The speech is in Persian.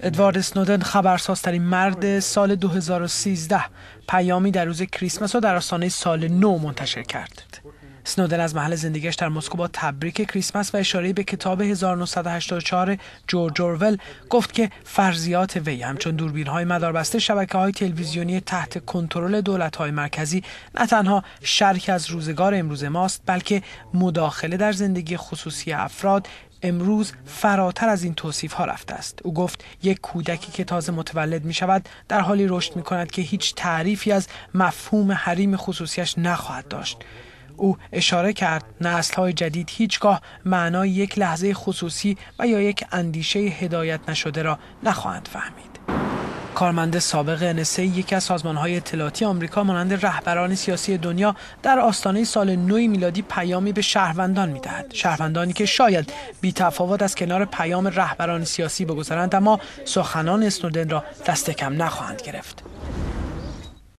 ادوارد سنودن خبرسازترین مرد سال 2013 پیامی در روز کریسمس و در آستانه سال نو منتشر کرد. سنودن از محل زندگیش در مسکو با تبریک کریسمس و اشاره به کتاب 1984 جورج اورول گفت که فرضیات وی همچون دوربین های مداربسته شبکه های تلویزیونی تحت کنترل دولت های مرکزی نه تنها شرک از روزگار امروز ماست بلکه مداخله در زندگی خصوصی افراد امروز فراتر از این توصیف ها رفته است او گفت یک کودکی که تازه متولد می شود در حالی رشد می کند که هیچ تعریفی از مفهوم حریم خصوصیش نخواهد داشت او اشاره کرد نسل های جدید هیچگاه معنای یک لحظه خصوصی و یا یک اندیشه هدایت نشده را نخواهند فهمید کارمند سابق NSA یکی از سازمانهای اطلاعاتی آمریکا مانند رهبران سیاسی دنیا در آستانه سال نو میلادی پیامی به شهروندان میدهد شهروندانی که شاید بی تفاوت از کنار پیام رهبران سیاسی بگذارند اما سخنان اسنودن را دست کم نخواهند گرفت